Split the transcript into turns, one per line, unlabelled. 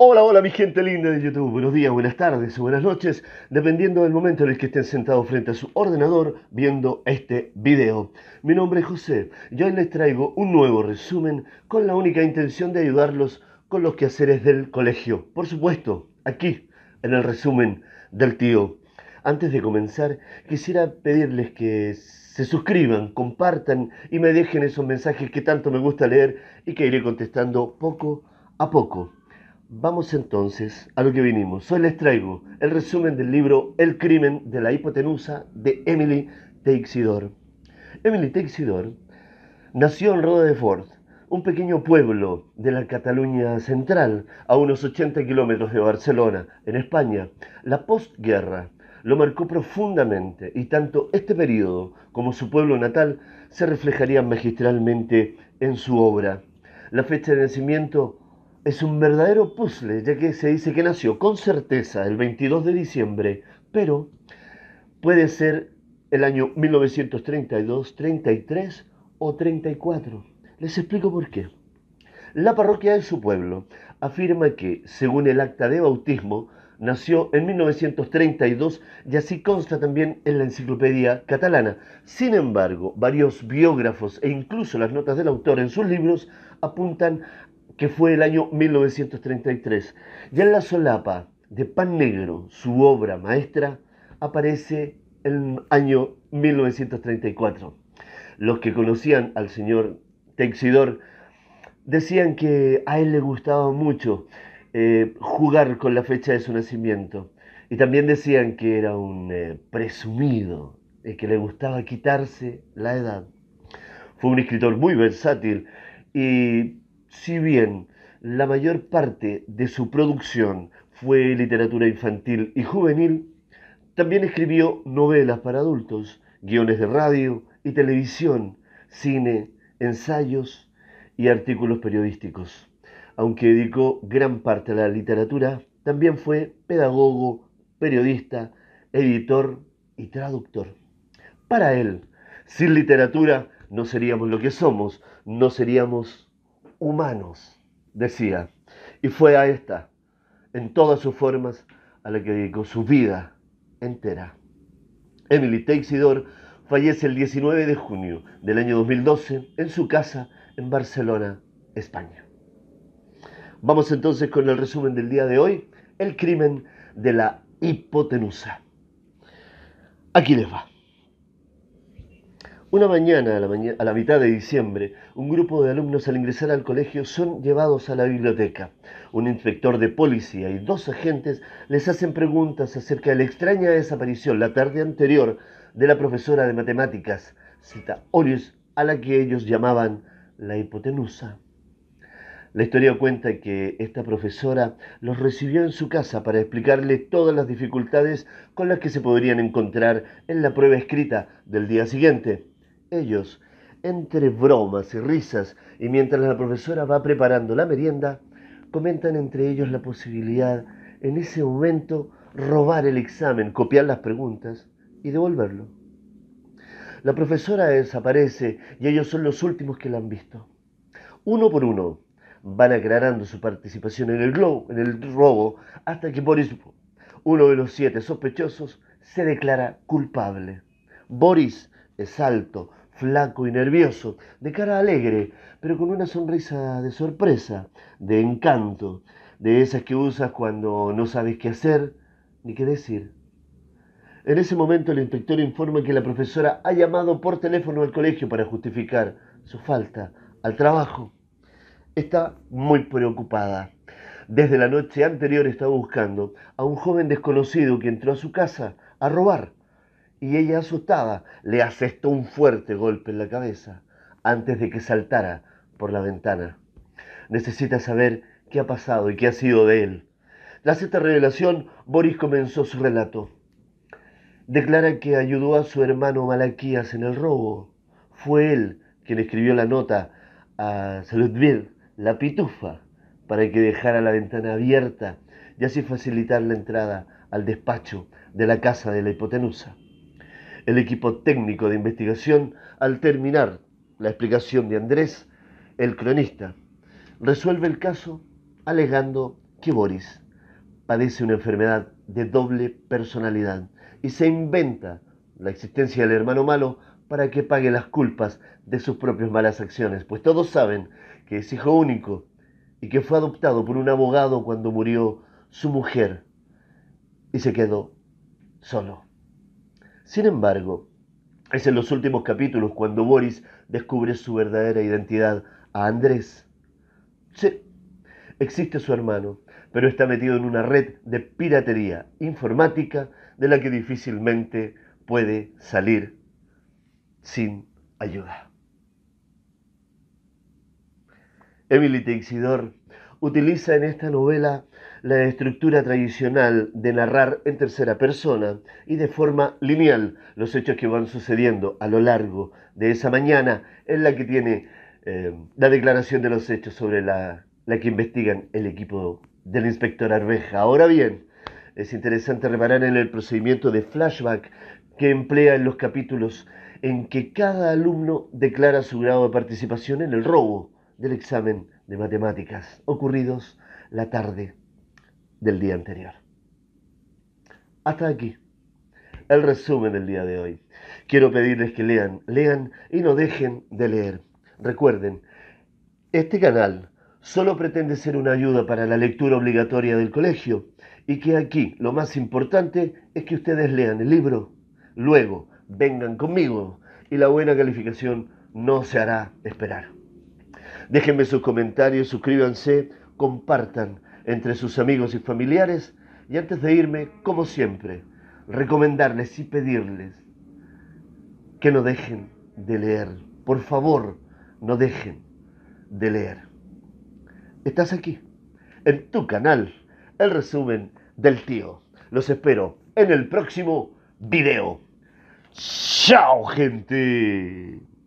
Hola, hola mi gente linda de YouTube, buenos días, buenas tardes o buenas noches, dependiendo del momento en el que estén sentados frente a su ordenador viendo este video. Mi nombre es José y hoy les traigo un nuevo resumen con la única intención de ayudarlos con los quehaceres del colegio. Por supuesto, aquí, en el resumen del tío. Antes de comenzar, quisiera pedirles que se suscriban, compartan y me dejen esos mensajes que tanto me gusta leer y que iré contestando poco a poco. Vamos entonces a lo que vinimos. Hoy les traigo el resumen del libro El crimen de la hipotenusa de Emily Teixidor. Emily Teixidor nació en Roda de un pequeño pueblo de la Cataluña central, a unos 80 kilómetros de Barcelona, en España. La postguerra lo marcó profundamente y tanto este periodo como su pueblo natal se reflejarían magistralmente en su obra. La fecha de nacimiento es un verdadero puzzle, ya que se dice que nació con certeza el 22 de diciembre, pero puede ser el año 1932, 33 o 34. Les explico por qué. La parroquia de su pueblo afirma que, según el acta de bautismo, nació en 1932 y así consta también en la enciclopedia catalana. Sin embargo, varios biógrafos e incluso las notas del autor en sus libros apuntan que fue el año 1933. y en la solapa de Pan Negro, su obra maestra, aparece el año 1934. Los que conocían al señor Texidor decían que a él le gustaba mucho eh, jugar con la fecha de su nacimiento. Y también decían que era un eh, presumido, eh, que le gustaba quitarse la edad. Fue un escritor muy versátil y si bien la mayor parte de su producción fue literatura infantil y juvenil, también escribió novelas para adultos, guiones de radio y televisión, cine, ensayos y artículos periodísticos. Aunque dedicó gran parte a la literatura, también fue pedagogo, periodista, editor y traductor. Para él, sin literatura no seríamos lo que somos, no seríamos humanos, decía. Y fue a esta, en todas sus formas, a la que dedicó su vida entera. Emily Teixidor fallece el 19 de junio del año 2012 en su casa en Barcelona, España. Vamos entonces con el resumen del día de hoy, el crimen de la hipotenusa. Aquí les va. Una mañana, a la, mitad de diciembre, un grupo de alumnos al ingresar al colegio son llevados a la biblioteca. Un inspector de policía y dos agentes les hacen preguntas acerca de la extraña desaparición la tarde anterior de la profesora de matemáticas, cita Orius, a la que ellos llamaban la hipotenusa. La historia cuenta que esta profesora los recibió en su casa para explicarle todas las dificultades con las que se podrían encontrar en la prueba escrita del día siguiente. Ellos, entre bromas y risas, y mientras la profesora va preparando la merienda, comentan entre ellos la posibilidad, en ese momento, robar el examen, copiar las preguntas y devolverlo. La profesora desaparece y ellos son los últimos que la han visto. Uno por uno van aclarando su participación en el, en el robo hasta que Boris, uno de los siete sospechosos, se declara culpable. Boris es alto, flaco y nervioso, de cara alegre, pero con una sonrisa de sorpresa, de encanto, de esas que usas cuando no sabes qué hacer ni qué decir. En ese momento el inspector informa que la profesora ha llamado por teléfono al colegio para justificar su falta al trabajo. Está muy preocupada. Desde la noche anterior está buscando a un joven desconocido que entró a su casa a robar y ella asustada le asestó un fuerte golpe en la cabeza antes de que saltara por la ventana. Necesita saber qué ha pasado y qué ha sido de él. Tras esta revelación, Boris comenzó su relato. Declara que ayudó a su hermano Malaquías en el robo. Fue él quien escribió la nota a Saludville, la pitufa, para que dejara la ventana abierta y así facilitar la entrada al despacho de la casa de la hipotenusa el equipo técnico de investigación al terminar la explicación de Andrés, el cronista, resuelve el caso alegando que Boris padece una enfermedad de doble personalidad y se inventa la existencia del hermano malo para que pague las culpas de sus propias malas acciones, pues todos saben que es hijo único y que fue adoptado por un abogado cuando murió su mujer y se quedó solo. Sin embargo, es en los últimos capítulos cuando Boris descubre su verdadera identidad, a Andrés. Sí, existe su hermano, pero está metido en una red de piratería informática de la que difícilmente puede salir sin ayuda. Emily Teixidor utiliza en esta novela la estructura tradicional de narrar en tercera persona y de forma lineal los hechos que van sucediendo a lo largo de esa mañana en la que tiene eh, la declaración de los hechos sobre la, la que investigan el equipo del inspector Arveja. Ahora bien, es interesante reparar en el procedimiento de flashback que emplea en los capítulos en que cada alumno declara su grado de participación en el robo del examen de matemáticas ocurridos la tarde del día anterior. Hasta aquí el resumen del día de hoy. Quiero pedirles que lean, lean y no dejen de leer. Recuerden, este canal solo pretende ser una ayuda para la lectura obligatoria del colegio y que aquí lo más importante es que ustedes lean el libro, luego vengan conmigo y la buena calificación no se hará esperar. Déjenme sus comentarios, suscríbanse, compartan entre sus amigos y familiares. Y antes de irme, como siempre, recomendarles y pedirles que no dejen de leer. Por favor, no dejen de leer. Estás aquí, en tu canal, el resumen del tío. Los espero en el próximo video. ¡Chao, gente!